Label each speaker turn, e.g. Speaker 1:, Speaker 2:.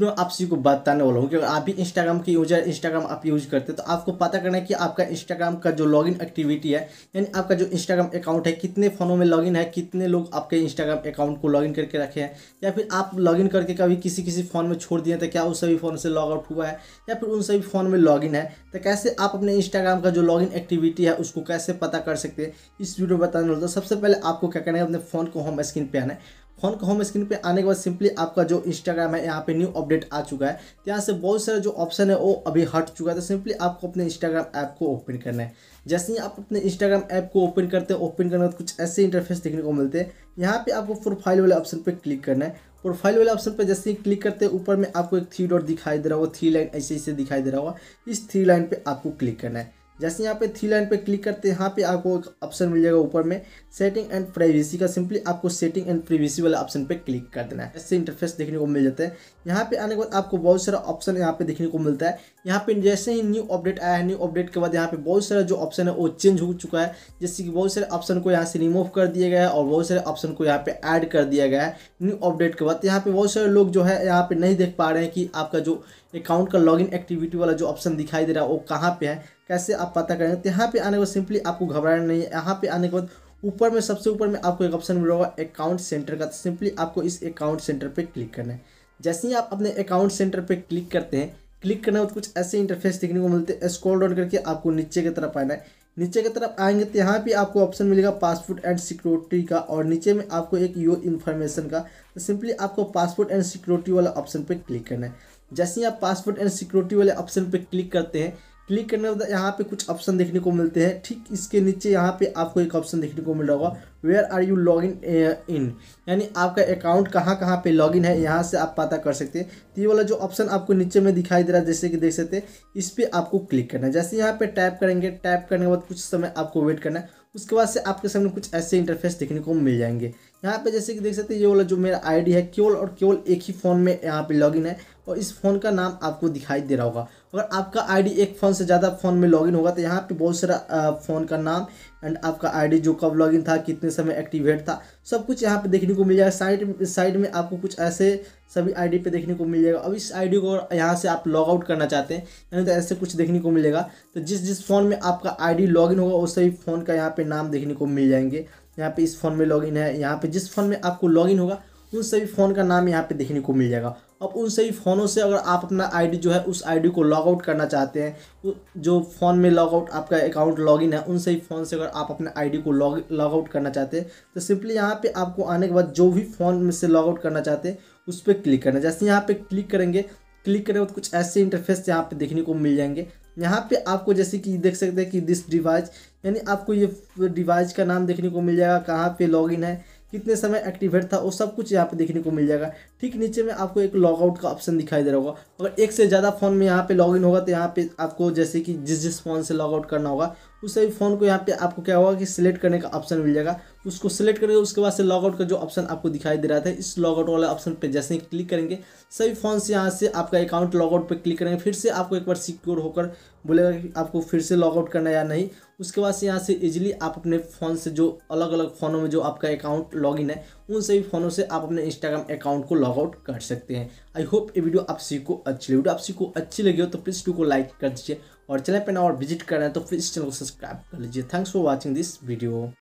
Speaker 1: मैं तो आपसी को बताने वाला हूँ क्योंकि आप भी इंस्टाग्राम के यूजर इंस्टाग्राम आप यूज करते हैं तो आपको पता करना है कि आपका इंस्टाग्राम का जो लॉगिन एक्टिविटी है यानी आपका जो इंस्टाग्राम अकाउंट है कितने फ़ोनों में लॉगिन है कितने लोग आपके इंस्टाग्राम अकाउंट को लॉगिन करके रखे हैं या फिर आप लॉगिन करके कभी किसी किसी फ़ोन में छोड़ दिए तो क्या उस सभी फ़ोन से लॉग आउट हुआ है या फिर उन सभी फ़ोन में लॉगिन है तो कैसे आप अपने इंस्टाग्राम का जो लॉगिन एक्टिविटी है उसको कैसे पता कर सकते हैं इस वीडियो बताने वाला तो सबसे पहले आपको क्या करना है अपने फ़ोन को होम स्क्रीन पर आना है फोन का होम स्क्रीन पे आने के बाद सिंपली आपका जो इंस्टाग्राम है यहाँ पे न्यू अपडेट आ चुका है तो यहाँ से बहुत सारे जो ऑप्शन है वो अभी हट चुका है तो सिंपली आपको अपने इंस्टाग्राम ऐप को ओपन करना है जैसे ही आप अपने इंस्टाग्राम ऐप को ओपन करते हैं ओपन करने के बाद कुछ ऐसे इंटरफेस देखने को मिलते हैं यहाँ पर आपको प्रोफाइल वाले ऑप्शन पे क्लिक करना है प्रोफाइल वाले ऑप्शन पर जैसे ही क्लिक करते हैं ऊपर में आपको एक थ्री डॉट दिखाई दे रहा होगा थ्री लाइन ऐसे ऐसे दिखाई दे रहा होगा इस थ्री लाइन पर आपको क्लिक करना है जैसे यहाँ पे थ्री लाइन पे क्लिक करते हैं यहाँ पे आपको एक ऑप्शन मिल जाएगा ऊपर में सेटिंग एंड प्राइवेसी का सिंपली आपको सेटिंग एंड प्राइवेसी वाला ऑप्शन पे क्लिक कर देना है ऐसे इंटरफेस देखने को मिल जाता है यहाँ पे आने के बाद आपको बहुत सारा ऑप्शन यहाँ पे देखने को मिलता है यहाँ पे जैसे ही न्यू अपडेट आया है न्यू अपडेट के बाद यहाँ पे बहुत सारा जो ऑप्शन है वो चेंज हो चुका है जैसे कि बहुत सारे ऑप्शन को यहाँ से रिमूव कर दिया गया है और बहुत सारे ऑप्शन को यहाँ पे ऐड कर दिया गया है न्यू अपडेट के बाद यहाँ पे बहुत सारे लोग जो है यहाँ पे नहीं देख पा रहे हैं कि आपका जो अकाउंट का इन एक्टिविटी वाला जो ऑप्शन दिखाई दे रहा है वो कहाँ पे है कैसे आप पता करेंगे तो यहाँ पे आने के बाद सिंपली आपको घबराना नहीं है यहाँ पे आने के बाद ऊपर में सबसे ऊपर में आपको एक ऑप्शन मिल होगा अकाउंट सेंटर का तो सिंपली आपको इस अकाउंट सेंटर पे क्लिक करना है जैसे ही आप अपने अकाउंट सेंटर पे क्लिक करते हैं क्लिक करने के बाद कुछ ऐसे इंटरफेस देखने को मिलते हैं स्क्रॉल डाउन करके आपको नीचे की तरफ आना है नीचे की तरफ आएंगे तो यहाँ पर आपको ऑप्शन मिलेगा पासपोर्ट एंड सिक्योरिटी का और नीचे में आपको एक योर इन्फॉर्मेशन का तो सिंपली आपको पासपोर्ट एंड सिक्योरिटी वाला ऑप्शन पर क्लिक करना है जैसे ही आप पासपोर्ट एंड सिक्योरिटी वाले ऑप्शन पर क्लिक करते हैं क्लिक करने के बाद यहाँ पे कुछ ऑप्शन देखने को मिलते हैं ठीक इसके नीचे यहाँ पे आपको एक ऑप्शन देखने को मिल रहा होगा where are you log in in यानी आपका अकाउंट कहाँ कहाँ पे लॉग इन है यहाँ से आप पता कर सकते हैं तो ये वाला जो ऑप्शन आपको नीचे में दिखाई दे रहा है जैसे कि देख सकते हैं इस पर आपको क्लिक करना है जैसे यहाँ पर टैप करेंगे टैप करने के बाद कुछ समय आपको वेट करना है उसके बाद से आपके सामने कुछ ऐसे इंटरफेस देखने को मिल जाएंगे यहाँ पे जैसे कि देख सकते हैं ये वाला जो मेरा आईडी है केवल और केवल एक ही फ़ोन में यहाँ पे लॉगिन है और इस फ़ोन का नाम आपको दिखाई दे रहा होगा अगर आपका आईडी एक फ़ोन से ज़्यादा फ़ोन में लॉगिन होगा तो यहाँ पे बहुत सारा फ़ोन का नाम एंड आपका आईडी जो कब लॉगिन था कितने समय एक्टिवेट था सब कुछ यहाँ पे देखने को मिल जाएगा साइड साइड में आपको कुछ ऐसे सभी आई पे देखने को मिल जाएगा अब इस आई को यहाँ से आप लॉग आउट करना चाहते हैं यानी तो ऐसे कुछ देखने को मिलेगा तो जिस जिस फ़ोन में आपका आई लॉगिन होगा उस सभी फ़ोन का यहाँ पर नाम देखने को मिल जाएंगे यहाँ पे इस फ़ोन में लॉगिन है यहाँ पे जिस फ़ोन में आपको लॉगिन होगा उन सभी फ़ोन का नाम यहाँ पे देखने को मिल जाएगा अब उन सभी फ़ोनों से अगर आप अपना आईडी जो है उस आईडी को लॉग आउट करना चाहते हैं जो फ़ोन में लॉग आउट आपका अकाउंट लॉगिन है उन सभी फ़ोन से अगर आप अपना आईडी को लॉग लॉगआउट करना चाहते हैं तो सिंपली यहाँ पे आपको आने के बाद जो भी फ़ोन में से लॉग आउट करना चाहते हैं उस पर क्लिक करना जैसे यहाँ पर क्लिक करेंगे क्लिक करने के बाद कुछ ऐसे इंटरफेस यहाँ पर देखने को मिल जाएंगे यहाँ पे आपको जैसे कि देख सकते हैं कि दिस डिवाइस यानी आपको ये डिवाइस का नाम देखने को मिल जाएगा कहाँ पे लॉगिन है कितने समय एक्टिवेट था वो सब कुछ यहाँ पे देखने को मिल जाएगा ठीक नीचे में आपको एक लॉगआउट का ऑप्शन दिखाई दे रहा होगा अगर एक से ज़्यादा फ़ोन में यहाँ पे लॉगिन होगा तो यहाँ पे आपको जैसे कि जिस जिस फ़ोन से लॉगआउट करना होगा उस सभी फ़ोन को यहाँ पे आपको क्या होगा कि सिलेक्ट करने का ऑप्शन मिल जाएगा उसको सिलेक्ट करके उसके बाद से लॉगआउट का जो ऑप्शन आपको दिखाई दे रहा था इस लॉगआउट वाले ऑप्शन पर जैसे ही क्लिक करेंगे सभी फ़ोन से यहाँ से आपका अकाउंट लॉगआउट पर क्लिक करेंगे फिर से आपको एक बार सिक्योर होकर बोलेगा कि आपको फिर से लॉगआउट करना या नहीं उसके बाद से यहाँ से इजीली आप अपने फ़ोन से जो अलग अलग फ़ोनों में जो आपका अकाउंट लॉगिन है उन सभी फ़ोनों से आप अपने इंस्टाग्राम अकाउंट को लॉग आउट कर सकते हैं आई होप ये वीडियो आप सीखो को अच्छी वीडियो आप सीखो अच्छी लगी हो तो प्लीज़ टू को लाइक कर दीजिए और चैनल पर ना और विजिट कर रहे हैं तो प्लीज़ चैनल को सब्सक्राइब कर लीजिए thanks for watching this video